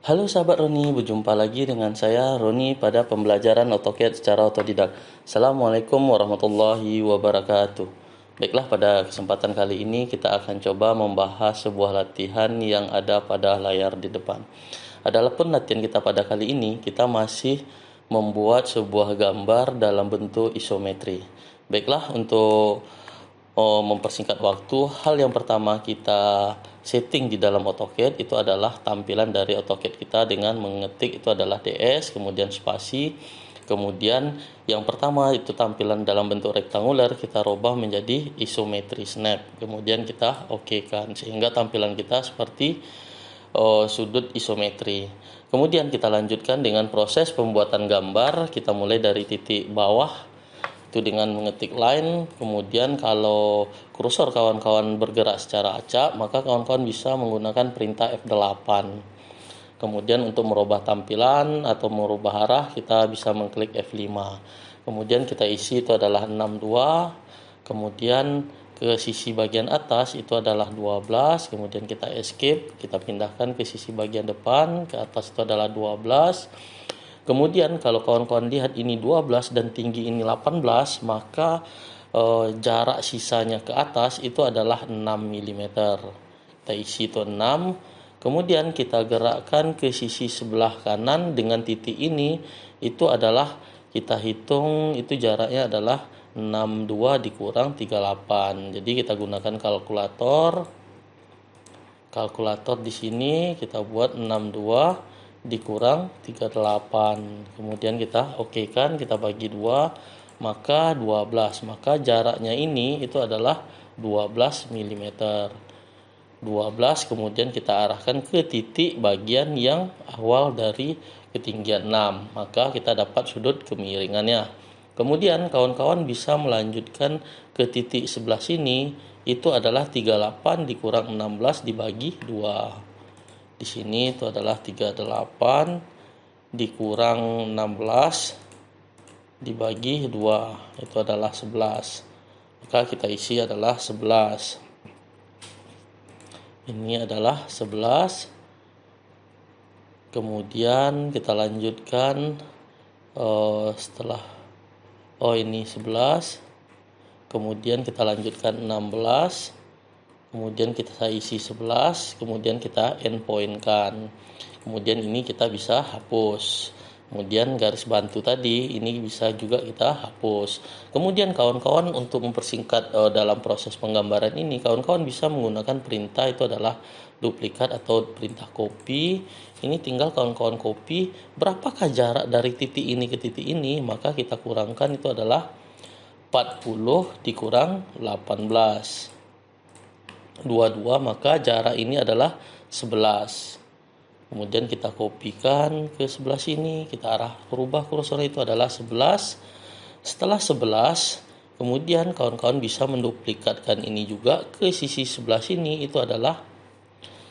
Halo sahabat Roni, berjumpa lagi dengan saya Roni pada pembelajaran AutoCAD secara otodidak. Assalamualaikum warahmatullahi wabarakatuh. Baiklah pada kesempatan kali ini kita akan coba membahas sebuah latihan yang ada pada layar di depan. Adapun latihan kita pada kali ini kita masih membuat sebuah gambar dalam bentuk isometri. Baiklah untuk oh, mempersingkat waktu, hal yang pertama kita setting di dalam AutoCAD itu adalah tampilan dari AutoCAD kita dengan mengetik itu adalah DS, kemudian spasi, kemudian yang pertama itu tampilan dalam bentuk rektanguler kita rubah menjadi isometri snap, kemudian kita oke kan sehingga tampilan kita seperti oh, sudut isometri. Kemudian kita lanjutkan dengan proses pembuatan gambar, kita mulai dari titik bawah itu dengan mengetik line kemudian kalau kursor kawan-kawan bergerak secara acak maka kawan-kawan bisa menggunakan perintah F8 kemudian untuk merubah tampilan atau merubah arah kita bisa mengklik F5 kemudian kita isi itu adalah 62 kemudian ke sisi bagian atas itu adalah 12 kemudian kita escape kita pindahkan ke sisi bagian depan ke atas itu adalah 12 Kemudian kalau kawan-kawan lihat ini 12 dan tinggi ini 18, maka e, jarak sisanya ke atas itu adalah 6 mm. Kita isi itu 6. Kemudian kita gerakkan ke sisi sebelah kanan dengan titik ini itu adalah kita hitung itu jaraknya adalah 62 dikurang 38. Jadi kita gunakan kalkulator. Kalkulator di sini kita buat 62 dikurang 38 kemudian kita oke okay kan kita bagi 2 maka 12 maka jaraknya ini itu adalah 12 mm 12 kemudian kita arahkan ke titik bagian yang awal dari ketinggian 6 maka kita dapat sudut kemiringannya kemudian kawan-kawan bisa melanjutkan ke titik sebelah sini itu adalah 38 dikurang 16 dibagi 2 di sini itu adalah 38 dikurang 16 dibagi 2 itu adalah 11 maka kita isi adalah 11 ini adalah 11 kemudian kita lanjutkan uh, setelah oh ini 11 kemudian kita lanjutkan 16 kemudian kita isi 11 kemudian kita endpoint kan kemudian ini kita bisa hapus kemudian garis bantu tadi ini bisa juga kita hapus kemudian kawan-kawan untuk mempersingkat uh, dalam proses penggambaran ini kawan-kawan bisa menggunakan perintah itu adalah duplikat atau perintah copy ini tinggal kawan-kawan copy berapakah jarak dari titik ini ke titik ini maka kita kurangkan itu adalah 40 dikurang 18 dua maka jarak ini adalah 11 kemudian kita kopikan ke sebelah sini kita arah rubah kursor itu adalah 11 setelah 11 kemudian kawan-kawan bisa menduplikatkan ini juga ke sisi sebelah sini itu adalah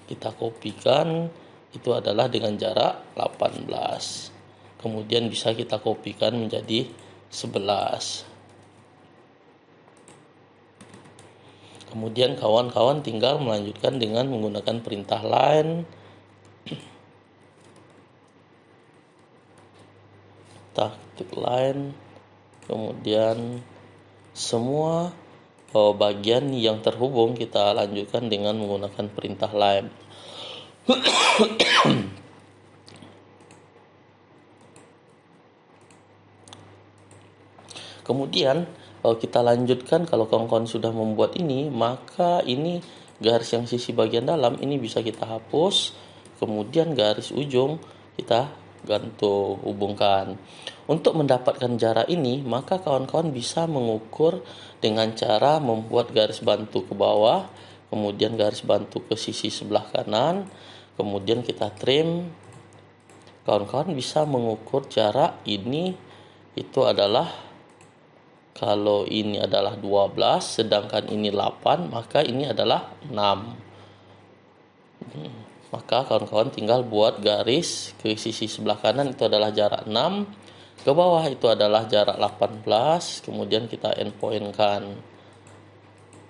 kita kopikan itu adalah dengan jarak 18 kemudian bisa kita kopikan menjadi 11 Kemudian kawan-kawan tinggal melanjutkan dengan menggunakan perintah lain taktik lain kemudian semua eh, bagian yang terhubung kita lanjutkan dengan menggunakan perintah lain kemudian kalau eh, kita lanjutkan kalau kawan-kawan sudah membuat ini maka ini garis yang sisi bagian dalam ini bisa kita hapus kemudian garis ujung kita gantung hubungkan untuk mendapatkan jarak ini maka kawan-kawan bisa mengukur dengan cara membuat garis bantu ke bawah kemudian garis bantu ke sisi sebelah kanan kemudian kita trim kawan-kawan bisa mengukur jarak ini itu adalah kalau ini adalah 12 sedangkan ini 8 maka ini adalah 6. Hmm, maka kawan-kawan tinggal buat garis ke sisi sebelah kanan itu adalah jarak 6, ke bawah itu adalah jarak 18, kemudian kita endpoint kan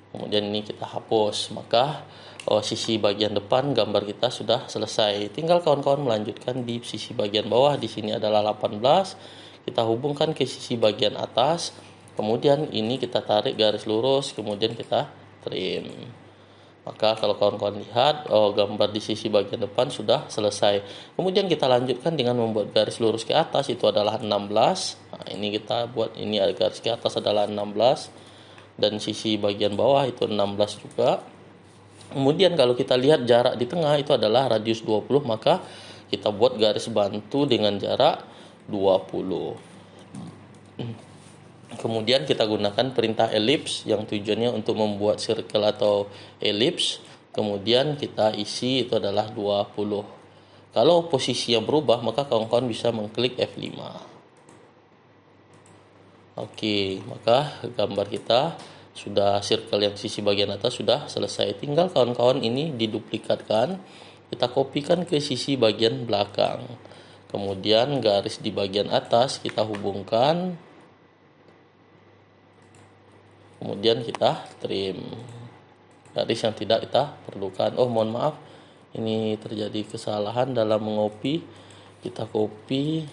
Kemudian ini kita hapus, maka oh, sisi bagian depan gambar kita sudah selesai. Tinggal kawan-kawan melanjutkan di sisi bagian bawah. Di sini adalah 18. Kita hubungkan ke sisi bagian atas kemudian ini kita tarik garis lurus kemudian kita trim maka kalau kawan-kawan lihat oh gambar di sisi bagian depan sudah selesai kemudian kita lanjutkan dengan membuat garis lurus ke atas itu adalah 16 nah, ini kita buat ini ada garis ke atas adalah 16 dan sisi bagian bawah itu 16 juga kemudian kalau kita lihat jarak di tengah itu adalah radius 20 maka kita buat garis bantu dengan jarak 20 hmm. Kemudian kita gunakan perintah ellipse yang tujuannya untuk membuat circle atau ellipse. Kemudian kita isi itu adalah 20. Kalau posisi yang berubah maka kawan-kawan bisa mengklik F5. Oke, maka gambar kita sudah circle yang sisi bagian atas sudah selesai. Tinggal kawan-kawan ini diduplikatkan, kita kopikan ke sisi bagian belakang. Kemudian garis di bagian atas kita hubungkan kemudian kita trim garis yang tidak kita perlukan oh mohon maaf ini terjadi kesalahan dalam mengopi kita copy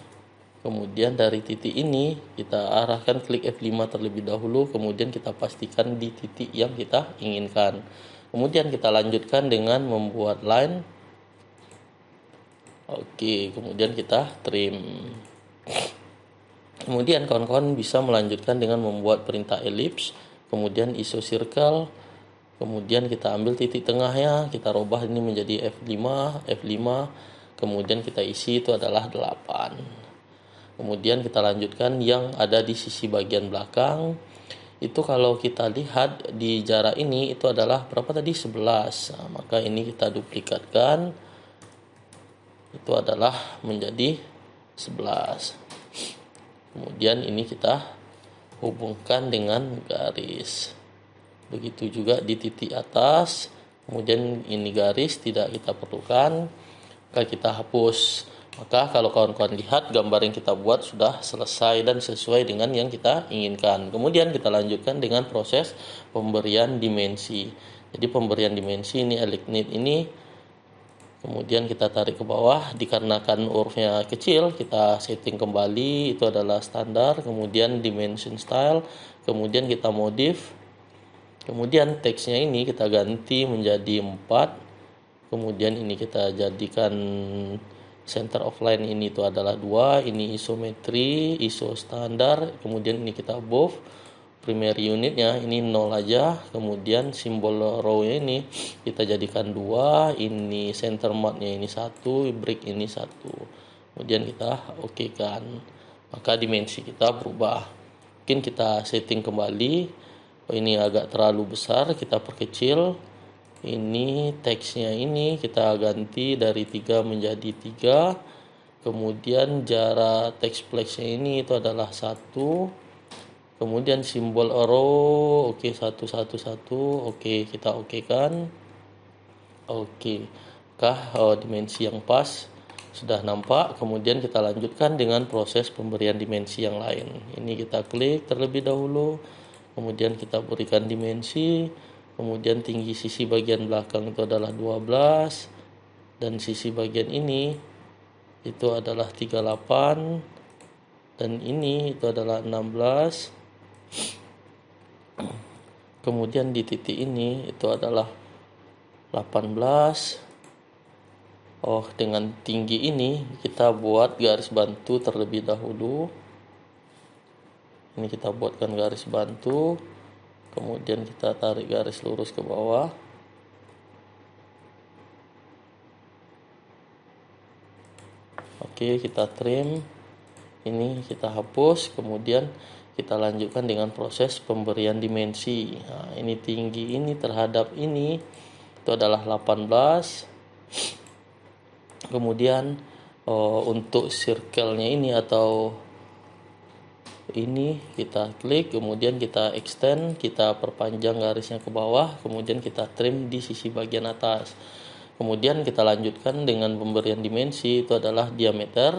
kemudian dari titik ini kita arahkan klik F5 terlebih dahulu kemudian kita pastikan di titik yang kita inginkan kemudian kita lanjutkan dengan membuat line oke kemudian kita trim kemudian kawan-kawan bisa melanjutkan dengan membuat perintah ellipse kemudian iso circle kemudian kita ambil titik tengahnya kita rubah ini menjadi F5 F5 kemudian kita isi itu adalah 8 kemudian kita lanjutkan yang ada di sisi bagian belakang itu kalau kita lihat di jarak ini itu adalah berapa tadi 11 nah, maka ini kita duplikatkan itu adalah menjadi 11 kemudian ini kita hubungkan dengan garis begitu juga di titik atas kemudian ini garis tidak kita perlukan kita hapus maka kalau kawan-kawan lihat gambar yang kita buat sudah selesai dan sesuai dengan yang kita inginkan kemudian kita lanjutkan dengan proses pemberian dimensi jadi pemberian dimensi ini elitnit ini kemudian kita tarik ke bawah dikarenakan urfnya kecil kita setting kembali itu adalah standar kemudian dimension style kemudian kita modif kemudian teksnya ini kita ganti menjadi 4 kemudian ini kita jadikan center of line ini itu adalah dua ini isometri iso standar kemudian ini kita above Primary unitnya ini nol aja kemudian simbol row ini kita jadikan dua ini center mode ini satu break ini satu kemudian kita oke okay kan maka dimensi kita berubah mungkin kita setting kembali oh, ini agak terlalu besar kita perkecil ini teksnya ini kita ganti dari tiga menjadi tiga, kemudian jarak teks flexnya ini itu adalah satu kemudian simbol arrow oke okay, satu satu satu oke okay, kita oke okay kan oke okay. kah uh, dimensi yang pas sudah nampak kemudian kita lanjutkan dengan proses pemberian dimensi yang lain ini kita klik terlebih dahulu kemudian kita berikan dimensi kemudian tinggi sisi bagian belakang itu adalah 12 dan sisi bagian ini itu adalah 38 dan ini itu adalah 16 kemudian di titik ini itu adalah 18 oh dengan tinggi ini kita buat garis bantu terlebih dahulu ini kita buatkan garis bantu kemudian kita tarik garis lurus ke bawah oke kita trim ini kita hapus kemudian kita lanjutkan dengan proses pemberian dimensi nah, ini tinggi ini terhadap ini itu adalah 18 kemudian oh, untuk circle-nya ini atau ini kita klik kemudian kita extend kita perpanjang garisnya ke bawah kemudian kita trim di sisi bagian atas kemudian kita lanjutkan dengan pemberian dimensi itu adalah diameter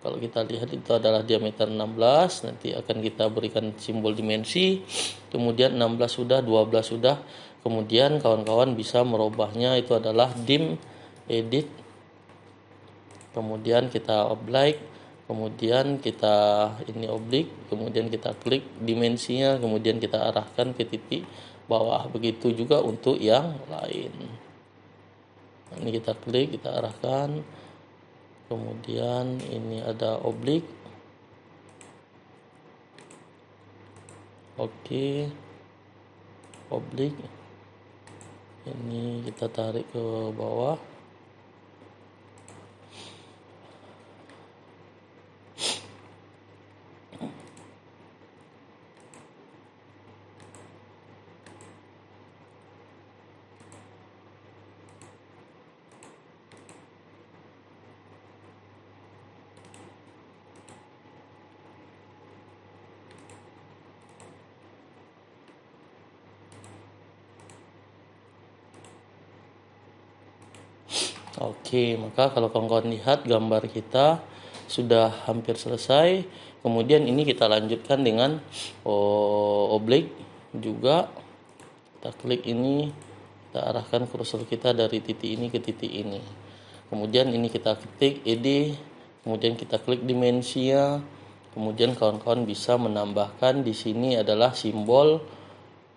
kalau kita lihat itu adalah diameter 16 nanti akan kita berikan simbol dimensi kemudian 16 sudah 12 sudah kemudian kawan-kawan bisa merubahnya itu adalah dim edit kemudian kita oblique kemudian kita ini oblik kemudian kita klik dimensinya kemudian kita arahkan ke titik bawah begitu juga untuk yang lain ini kita klik kita arahkan kemudian ini ada oblik oke oblik ini kita tarik ke bawah Oke, maka kalau kawan-kawan lihat gambar kita sudah hampir selesai. Kemudian ini kita lanjutkan dengan oh, oblik juga. Kita klik ini, kita arahkan kursor kita dari titik ini ke titik ini. Kemudian ini kita ketik edit. kemudian kita klik dimensia. Kemudian kawan-kawan bisa menambahkan di sini adalah simbol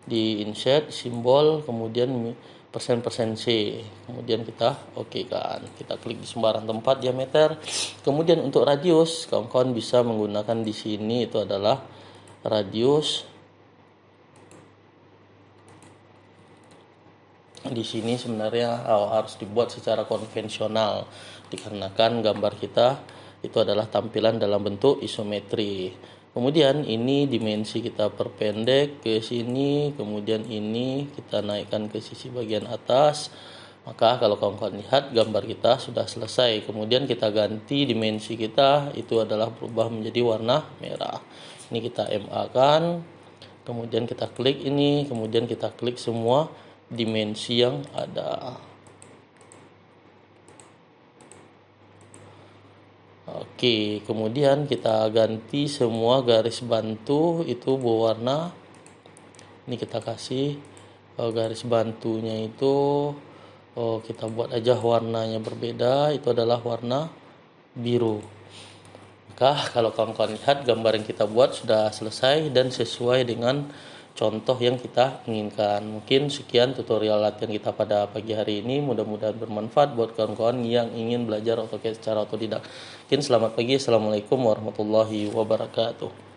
di insert simbol kemudian persen-persen C kemudian kita oke okay kan kita klik di sembarang tempat diameter kemudian untuk radius kawan-kawan bisa menggunakan di sini itu adalah radius di sini sebenarnya eh, harus dibuat secara konvensional dikarenakan gambar kita itu adalah tampilan dalam bentuk isometri. Kemudian ini dimensi kita perpendek ke sini, kemudian ini kita naikkan ke sisi bagian atas. Maka kalau kawan-kawan lihat gambar kita sudah selesai. Kemudian kita ganti dimensi kita itu adalah berubah menjadi warna merah. Ini kita MA kan. Kemudian kita klik ini, kemudian kita klik semua dimensi yang ada. Oke, kemudian kita ganti semua garis bantu itu berwarna. Ini kita kasih eh, garis bantunya itu oh, kita buat aja warnanya berbeda. Itu adalah warna biru. Maka kalau kawan-kawan lihat gambar yang kita buat sudah selesai dan sesuai dengan contoh yang kita inginkan. Mungkin sekian tutorial latihan kita pada pagi hari ini. Mudah-mudahan bermanfaat buat kawan-kawan yang ingin belajar AutoCAD secara otodidak. Mungkin selamat pagi. Assalamualaikum warahmatullahi wabarakatuh.